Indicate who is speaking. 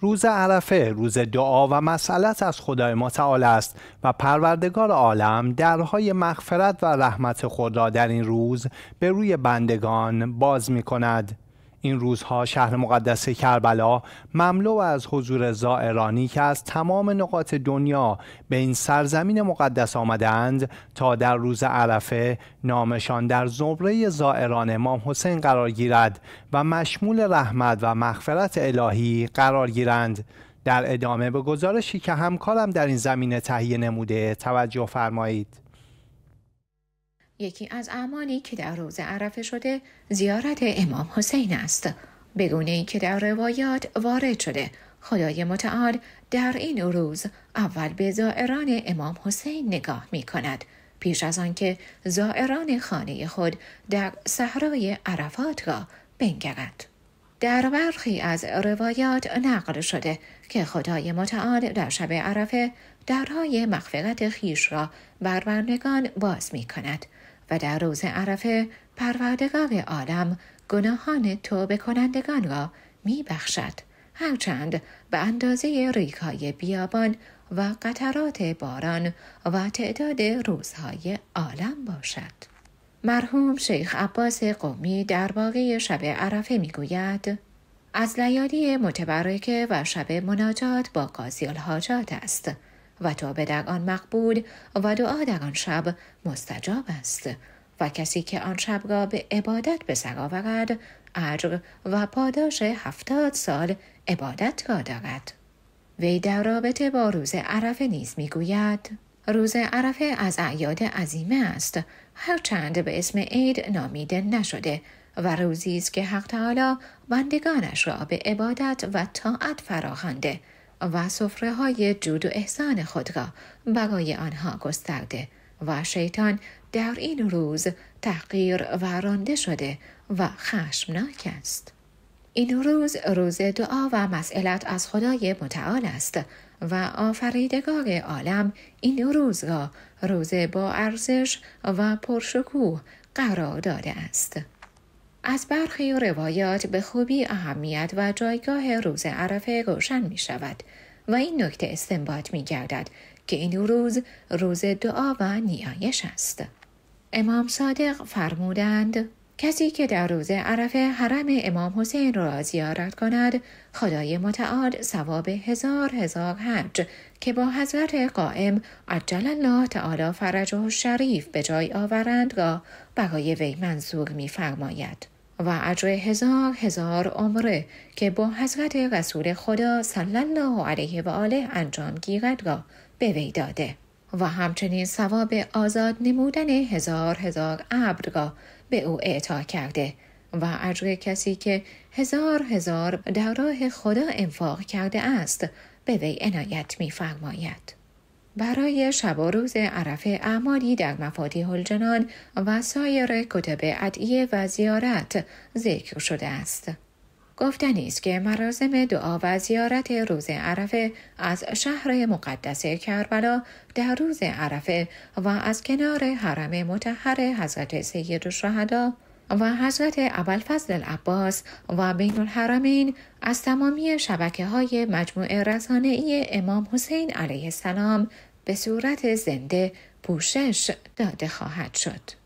Speaker 1: روز عرفه روز دعا و مسئلت از خدای متعال است و پروردگار عالم درهای مغفرت و رحمت خود را در این روز به روی بندگان باز می کند. این روزها شهر مقدس کربلا مملو از حضور زائرانی که از تمام نقاط دنیا به این سرزمین مقدس آمدند تا در روز عرفه نامشان در زمره زائران امام حسین قرار گیرد و مشمول رحمت و مغفرت الهی قرار گیرند در ادامه به گزارشی که همکارم در این زمینه تهیه نموده توجه فرمایید
Speaker 2: یکی از اعمالی که در روز عرفه شده زیارت امام حسین است بگونه ای که در روایات وارد شده خدای متعال در این روز اول به زائران امام حسین نگاه می کند پیش از آنکه زائران خانه خود در صحرای عرفات را بنگرد در برخی از روایات نقل شده که خدای متعال در شب عرفه درهای مغفرت خیش را بر باز می کند و در روز عرفه پروردگار عالم گناهان توبه کنندگان را می بخشد. هرچند به اندازه ریکای بیابان و قطرات باران و تعداد روزهای عالم باشد. مرحوم شیخ عباس قومی در باقی شب عرفه میگوید از لیالی متبرکه و شب مناجات با قاضی الحاجات است و توبه در آن مقبول و دعا در آن شب مستجاب است و کسی که آن شب را به عبادت به سر آورد اجر و پاداش هفتاد سال عبادت را دارد وی در رابطه با روز عرفه نیز میگوید روز عرفه از اعیاد عظیمه است هرچند به اسم عید نامیده نشده و روزی است که حق تعالی بندگانش را به عبادت و طاعت فراخوانده و سفره های جود و احسان خود را برای آنها گسترده و شیطان در این روز تحقیر و رانده شده و خشمناک است. این روز روز دعا و مسئلت از خدای متعال است و آفریدگار عالم این روز را روز با ارزش و پرشکوه قرار داده است. از برخی روایات به خوبی اهمیت و جایگاه روز عرفه روشن می شود و این نکته استنباط می گردد که این روز روز دعا و نیایش است. امام صادق فرمودند کسی که در روز عرفه حرم امام حسین را زیارت کند خدای متعال ثواب هزار هزار حج که با حضرت قائم عجل الله تعالی فرجه و شریف به جای آورند را برای وی منصور میفرماید و اجر هزار هزار عمره که با حضرت رسول خدا صلی الله علیه و آله انجام گیرد را به وی داده و همچنین ثواب آزاد نمودن هزار هزار ابرگاه به او اعطا کرده و اجر کسی که هزار هزار در راه خدا انفاق کرده است به وی عنایت میفرماید برای شب و روز عرفه اعمالی در مفاتیح الجنان و سایر کتب ادعیه و زیارت ذکر شده است گفتنی است که مراسم دعا و زیارت روز عرفه از شهر مقدس کربلا در روز عرفه و از کنار حرم متحر حضرت سید الشهدا و حضرت فضل العباس و بین الحرمین از تمامی شبکه های مجموعه رسانه‌ای امام حسین علیه السلام به صورت زنده پوشش داده خواهد شد.